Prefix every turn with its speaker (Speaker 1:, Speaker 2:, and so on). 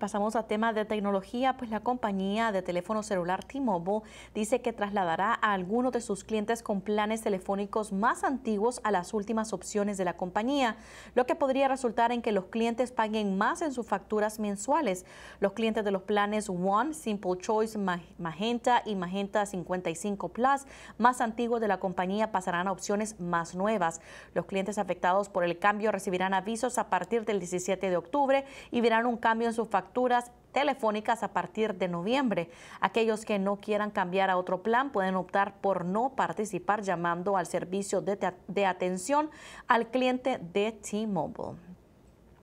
Speaker 1: Pasamos a temas de tecnología, pues la compañía de teléfono celular T-Mobile dice que trasladará a algunos de sus clientes con planes telefónicos más antiguos a las últimas opciones de la compañía, lo que podría resultar en que los clientes paguen más en sus facturas mensuales. Los clientes de los planes One, Simple Choice, Magenta y Magenta 55 Plus más antiguos de la compañía pasarán a opciones más nuevas. Los clientes afectados por el cambio recibirán avisos a partir del 17 de octubre y verán un cambio en sus facturas facturas telefónicas a partir de noviembre. Aquellos que no quieran cambiar a otro plan pueden optar por no participar llamando al servicio de, de atención al cliente de T-Mobile.